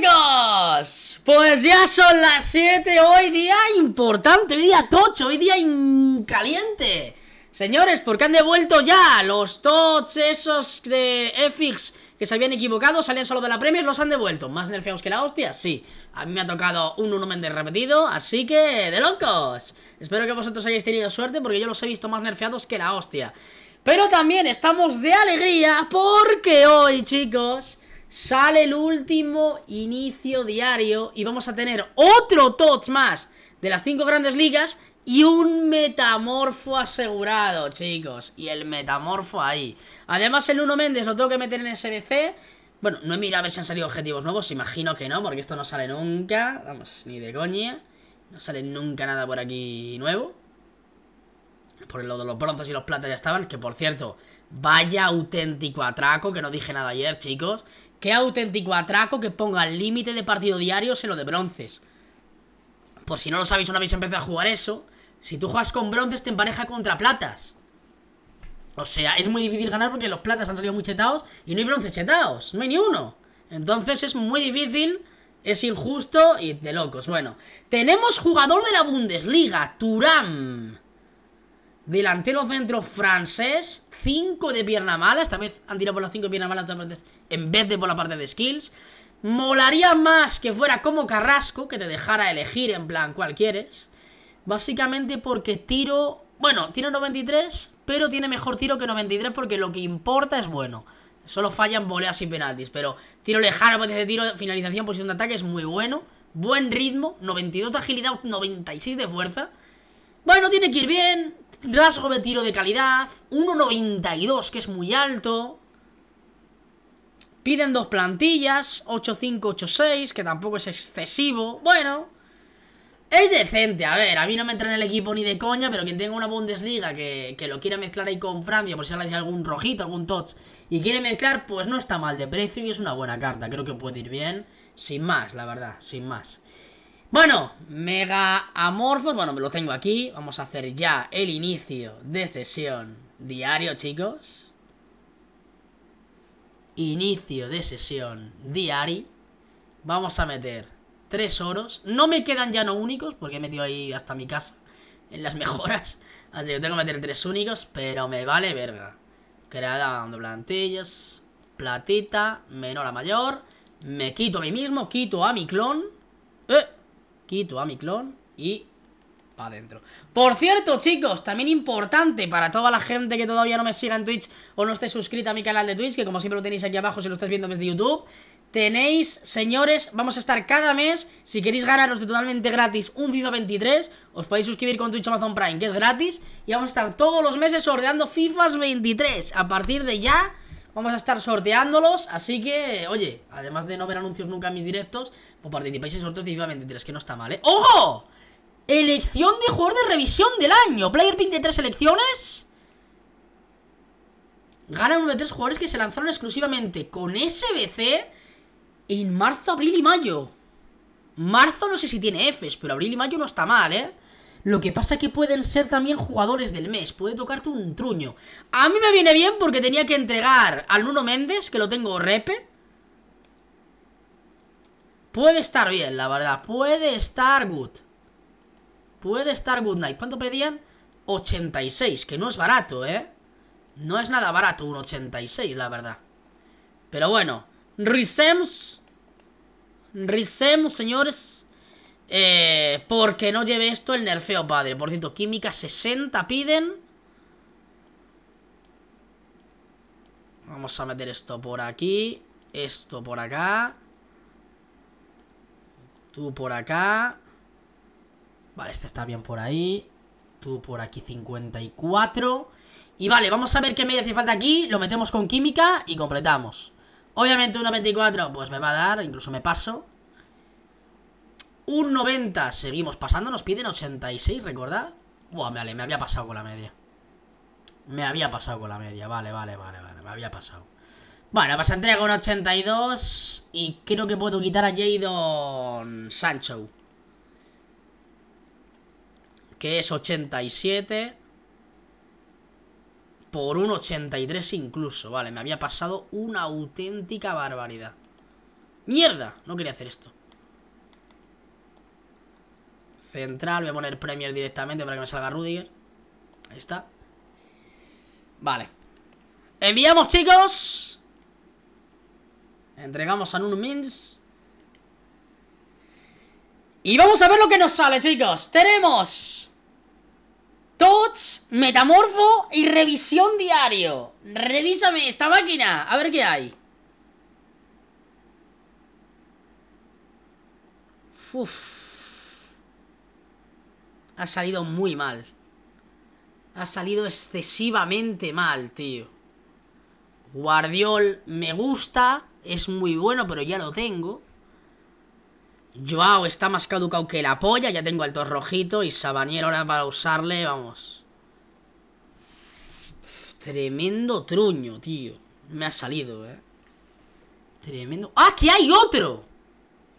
chicos, pues ya son las 7, hoy día importante, hoy día tocho, hoy día caliente Señores, porque han devuelto ya los tots esos de EFIX que se habían equivocado, salían solo de la Premier, los han devuelto Más nerfeados que la hostia, sí A mí me ha tocado un unumen de repetido, así que de locos Espero que vosotros hayáis tenido suerte porque yo los he visto más nerfeados que la hostia Pero también estamos de alegría porque hoy, chicos... Sale el último inicio diario y vamos a tener otro TOTS más de las cinco grandes ligas y un metamorfo asegurado, chicos. Y el metamorfo ahí. Además, el Uno Méndez lo tengo que meter en SBC. Bueno, no he mirado a ver si han salido objetivos nuevos. Imagino que no, porque esto no sale nunca. Vamos, ni de coña. No sale nunca nada por aquí nuevo. Por lo de los bronzos y los platas ya estaban. Que por cierto, vaya auténtico atraco, que no dije nada ayer, chicos. Qué auténtico atraco que ponga el límite de partido diario en lo de bronces. Por si no lo sabéis una vez habéis empezado a jugar eso, si tú juegas con bronces te empareja contra platas. O sea, es muy difícil ganar porque los platas han salido muy chetados y no hay bronces chetados, no hay ni uno. Entonces es muy difícil, es injusto y de locos. Bueno, tenemos jugador de la Bundesliga, Turán. Delantero centro francés. 5 de pierna mala. Esta vez han tirado por las 5 de pierna mala en vez de por la parte de skills. Molaría más que fuera como Carrasco, que te dejara elegir en plan cual quieres. Básicamente porque tiro... Bueno, tiene 93, pero tiene mejor tiro que 93 porque lo que importa es bueno. Solo fallan voleas y penaltis, pero tiro lejano, potencia pues, de tiro, finalización, posición de ataque es muy bueno. Buen ritmo, 92 de agilidad, 96 de fuerza. Bueno, tiene que ir bien, rasgo de tiro de calidad, 1.92, que es muy alto. Piden dos plantillas, 8,5, 8,6 que tampoco es excesivo. Bueno, es decente, a ver, a mí no me entra en el equipo ni de coña, pero quien tenga una Bundesliga que, que lo quiera mezclar ahí con Francia, por si hace algún rojito, algún touch, y quiere mezclar, pues no está mal de precio y es una buena carta, creo que puede ir bien, sin más, la verdad, sin más. Bueno, Mega amorfos. bueno, me lo tengo aquí. Vamos a hacer ya el inicio de sesión diario, chicos. Inicio de sesión diario. Vamos a meter tres oros. No me quedan ya no únicos, porque he metido ahí hasta mi casa en las mejoras. Así que tengo que meter tres únicos, pero me vale verga. Creada dando plantillas, platita, menor a mayor. Me quito a mí mismo, quito a mi clon. ¡Eh! tú a mi clon y para adentro. Por cierto, chicos, también importante para toda la gente que todavía no me siga en Twitch o no esté suscrita a mi canal de Twitch, que como siempre lo tenéis aquí abajo si lo estáis viendo desde YouTube. Tenéis, señores, vamos a estar cada mes, si queréis ganaros de totalmente gratis un FIFA 23, os podéis suscribir con Twitch Amazon Prime, que es gratis, y vamos a estar todos los meses sorteando FIFAs 23. A partir de ya vamos a estar sorteándolos, así que, oye, además de no ver anuncios nunca en mis directos, o participáis en sorteos de que no está mal, ¿eh? ¡Ojo! Elección de jugador de revisión del año. Player pick de tres elecciones. Gana uno de tres jugadores que se lanzaron exclusivamente con SBC en marzo, abril y mayo. Marzo no sé si tiene Fs, pero abril y mayo no está mal, ¿eh? Lo que pasa que pueden ser también jugadores del mes. Puede tocarte un truño. A mí me viene bien porque tenía que entregar al Nuno Méndez, que lo tengo repe. Puede estar bien, la verdad. Puede estar good. Puede estar good night. ¿Cuánto pedían? 86, que no es barato, ¿eh? No es nada barato un 86, la verdad. Pero bueno, risemos Risemos, señores. Eh, porque no lleve esto el nerfeo padre. Por cierto, química 60 piden. Vamos a meter esto por aquí. Esto por acá. Tú por acá. Vale, este está bien por ahí. Tú por aquí 54. Y vale, vamos a ver qué media hace falta aquí. Lo metemos con química y completamos. Obviamente un 94 pues me va a dar, incluso me paso. Un 90, seguimos pasando, nos piden 86, ¿recordad? Buah, vale, me había pasado con la media. Me había pasado con la media, vale, vale, vale, vale, me había pasado. Bueno, pues entrega con 82 y creo que puedo quitar a Jadon Sancho. Que es 87 por un 83 incluso. Vale, me había pasado una auténtica barbaridad. ¡Mierda! No quería hacer esto. Central, voy a poner Premier directamente para que me salga Rudy. Ahí está. Vale. Enviamos, chicos. Entregamos a Nun Mins. Y vamos a ver lo que nos sale, chicos. Tenemos... Tots, Metamorfo y Revisión Diario. Revísame esta máquina. A ver qué hay. Uf. Ha salido muy mal. Ha salido excesivamente mal, tío. Guardiol me gusta es muy bueno, pero ya lo tengo. Joao está más caducado que la polla, ya tengo al rojito y Sabanier ahora para usarle, vamos. tremendo truño, tío. Me ha salido, eh. Tremendo. ¡Ah, que hay otro!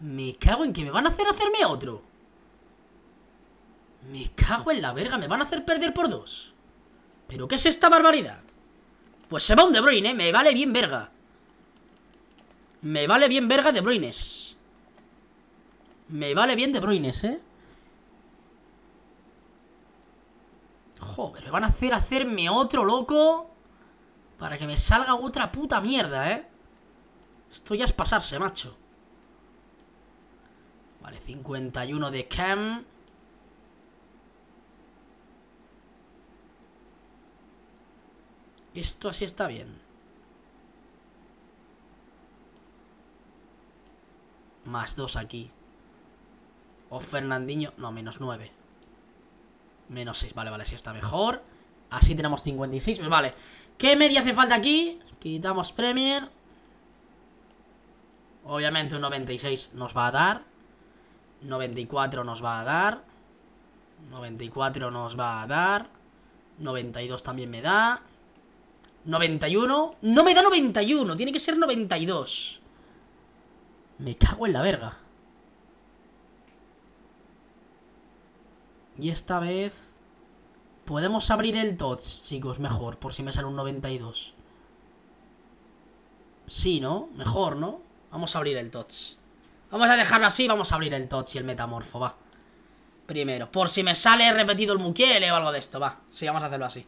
Me cago en que me van a hacer hacerme otro. Me cago en la verga, me van a hacer perder por dos. ¿Pero qué es esta barbaridad? Pues se va un De Bruyne, ¿eh? me vale bien verga. Me vale bien verga De Bruines Me vale bien De Bruines, eh Joder, me van a hacer hacerme otro loco Para que me salga otra puta mierda, eh Esto ya es pasarse, macho Vale, 51 de Cam Esto así está bien Más 2 aquí. O Fernandinho, no, menos 9. Menos 6, vale, vale, si está mejor. Así tenemos 56, pues vale. ¿Qué media hace falta aquí? Quitamos Premier. Obviamente un 96 nos va a dar. 94 nos va a dar. 94 nos va a dar. 92 también me da. 91. No me da 91, tiene que ser 92. Me cago en la verga. Y esta vez... Podemos abrir el touch, chicos, mejor, por si me sale un 92. Sí, ¿no? Mejor, ¿no? Vamos a abrir el touch. Vamos a dejarlo así, vamos a abrir el touch y el Metamorfo, va. Primero, por si me sale repetido el Mukiele o algo de esto, va. Sí, vamos a hacerlo así.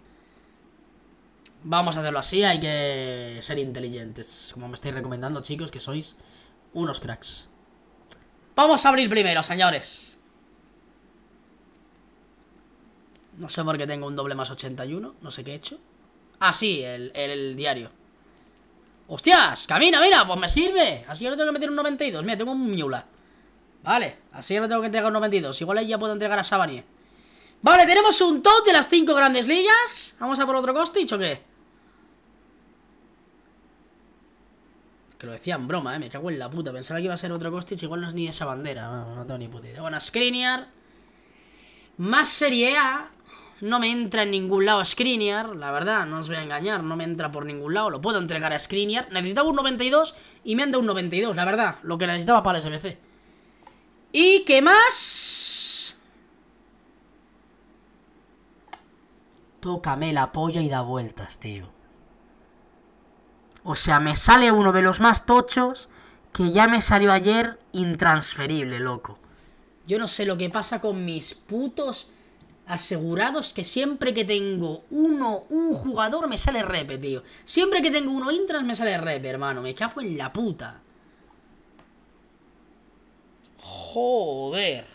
Vamos a hacerlo así, hay que ser inteligentes, como me estáis recomendando, chicos, que sois unos cracks. Vamos a abrir primero, señores. No sé por qué tengo un doble más 81. No sé qué he hecho. Ah, sí, el, el, diario. ¡Hostias! ¡Camina, mira! Pues me sirve. Así yo le tengo que meter un 92. Mira, tengo un Miula. Vale, así yo le tengo que entregar un 92. Igual ahí ya puedo entregar a Sabanie. Vale, tenemos un top de las 5 grandes ligas. Vamos a por otro coste o qué? Que lo decían broma, eh. Me cago en la puta. Pensaba que iba a ser otro Kostic. Igual no es ni esa bandera. No, tengo ni puta idea. Bueno, Skriniar. Más Serie A. No me entra en ningún lado Skriniar. La verdad, no os voy a engañar. No me entra por ningún lado. Lo puedo entregar a Skriniar. Necesitaba un 92 y me anda un 92. La verdad, lo que necesitaba para el SBC. ¿Y qué más? Tócame la polla y da vueltas, tío. O sea, me sale uno de los más tochos que ya me salió ayer intransferible, loco. Yo no sé lo que pasa con mis putos asegurados que siempre que tengo uno, un jugador me sale rep, tío. Siempre que tengo uno intras me sale rep, hermano. Me cago en la puta. Joder.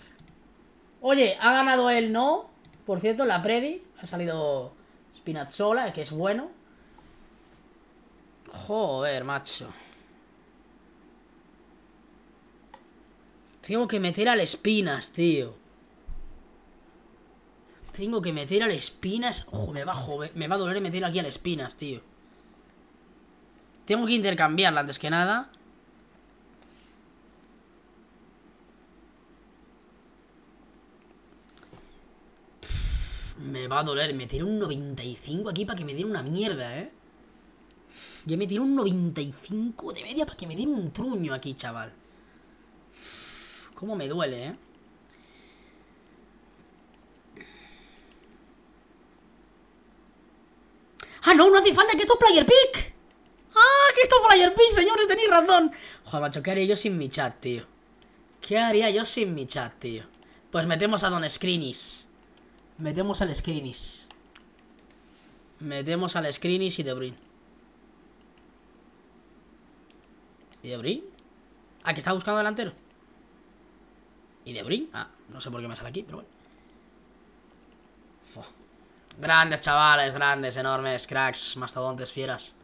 Oye, ha ganado él, ¿no? Por cierto, la Predi. Ha salido Spinazzola, que es bueno. Joder, macho. Tengo que meter al espinas, tío. Tengo que meter al espinas. Ojo, me va, me va a doler meter aquí al espinas, tío. Tengo que intercambiarla antes que nada. me va a doler meter un 95 aquí para que me den una mierda, ¿eh? Yo me tiré un 95 de media para que me den un truño aquí, chaval. Cómo me duele, ¿eh? ¡Ah, no! ¡No hace falta que esto es Player Pick! ¡Ah, que esto es Player Pick, señores! ¡Tenéis razón! Joder, macho, ¿qué haría yo sin mi chat, tío? ¿Qué haría yo sin mi chat, tío? Pues metemos a Don Screenies. Metemos al Screenies. Metemos al Screenies y De Bruyne. ¿Y de Bruyne? Aquí está buscando delantero? ¿Y de Ah, no sé por qué me sale aquí, pero bueno. Grandes chavales, grandes, enormes, cracks, mastodontes, fieras.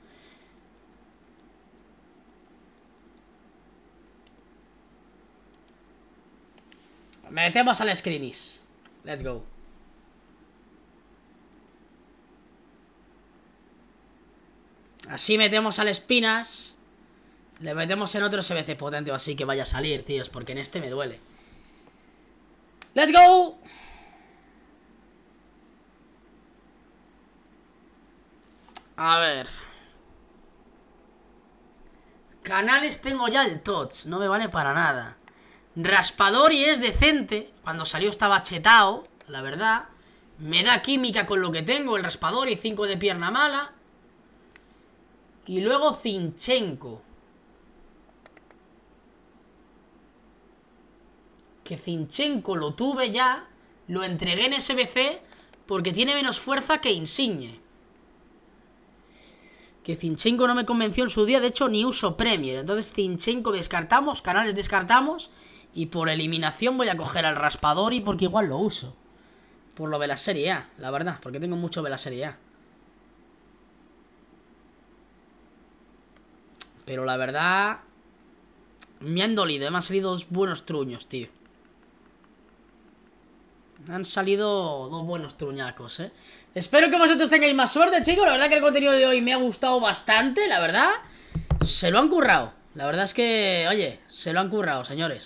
Metemos al screenis. Let's go. Así metemos al espinas. Le metemos en otro veces potente o así que vaya a salir, tíos, porque en este me duele. ¡Let's go! A ver. Canales tengo ya el TOTS, no me vale para nada. Raspadori es decente, cuando salió estaba chetao, la verdad. Me da química con lo que tengo, el Raspadori, 5 de pierna mala. Y luego Zinchenko. que Zinchenko lo tuve ya, lo entregué en SBC porque tiene menos fuerza que Insigne. Que Zinchenko no me convenció en su día, de hecho ni uso Premier. Entonces Zinchenko descartamos, canales descartamos y por eliminación voy a coger al raspador Y porque igual lo uso. Por lo de la Serie A, la verdad, porque tengo mucho de la Serie A. Pero la verdad... Me han dolido, me han salido dos buenos truños, tío han salido dos buenos truñacos, ¿eh? Espero que vosotros tengáis más suerte, chicos. La verdad que el contenido de hoy me ha gustado bastante, la verdad. Se lo han currado. La verdad es que, oye, se lo han currado, señores.